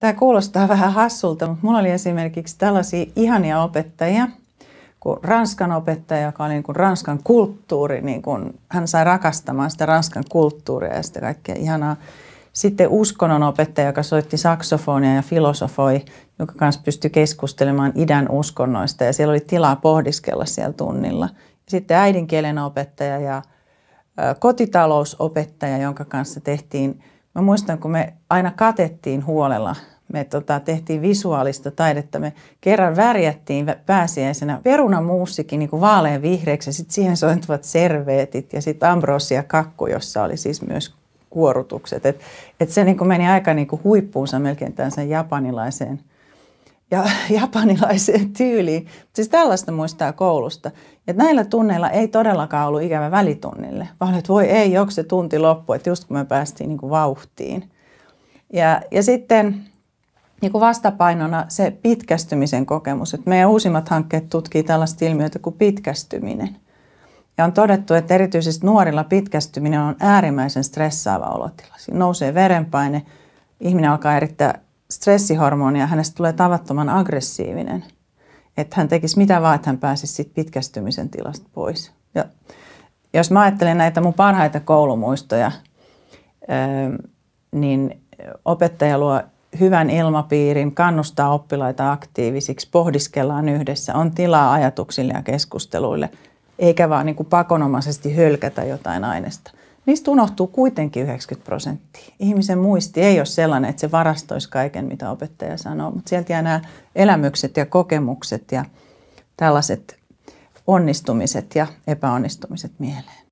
Tämä kuulostaa vähän hassulta, mutta mulla oli esimerkiksi tällaisia ihania opettajia, kuin Ranskan opettaja, joka oli niin kuin Ranskan kulttuuri, niin kuin hän sai rakastamaan sitä Ranskan kulttuuria ja sitä kaikkea ihanaa. Sitten uskonnon opettaja, joka soitti saksofonia ja filosofoi, joka kanssa pystyi keskustelemaan idän uskonnoista ja siellä oli tilaa pohdiskella siellä tunnilla. Sitten äidinkielen opettaja ja kotitalousopettaja, jonka kanssa tehtiin – Mä muistan, kun me aina katettiin huolella me tota, tehtiin visuaalista taidetta. Me kerran värjättiin pääsiäisenä perunamuussikin niin vaalean vihreäksi ja sitten siihen sointuvat serveetit ja sitten ambrosia kakku, jossa oli siis myös kuorutukset. Et, et se niin meni aika niin huippuunsa melkein tämän sen japanilaiseen ja japanilaiseen tyyliin. Siis tällaista muistaa koulusta. Ja näillä tunneilla ei todellakaan ollut ikävä välitunnille, vaan että voi ei, joko se tunti loppu, että just kun me päästiin niin kuin vauhtiin. Ja, ja sitten niin kuin vastapainona se pitkästymisen kokemus. Että meidän uusimmat hankkeet tutkii tällaista ilmiötä kuin pitkästyminen. Ja on todettu, että erityisesti nuorilla pitkästyminen on äärimmäisen stressaava olotila. Siinä nousee verenpaine, ihminen alkaa erittää stressihormonia, hänestä tulee tavattoman aggressiivinen. Että hän tekisi mitä vaan, että hän pääsisi sit pitkästymisen tilasta pois. Ja jos mä ajattelen näitä mun parhaita koulumuistoja, öö, niin opettaja luo hyvän ilmapiirin, kannustaa oppilaita aktiivisiksi, pohdiskellaan yhdessä, on tilaa ajatuksille ja keskusteluille, eikä vaan niin kuin pakonomaisesti hölkätä jotain aineesta. Niistä unohtuu kuitenkin 90 prosenttia. Ihmisen muisti ei ole sellainen, että se varastoisi kaiken, mitä opettaja sanoo, mutta sieltä jää nämä elämykset ja kokemukset ja tällaiset onnistumiset ja epäonnistumiset mieleen.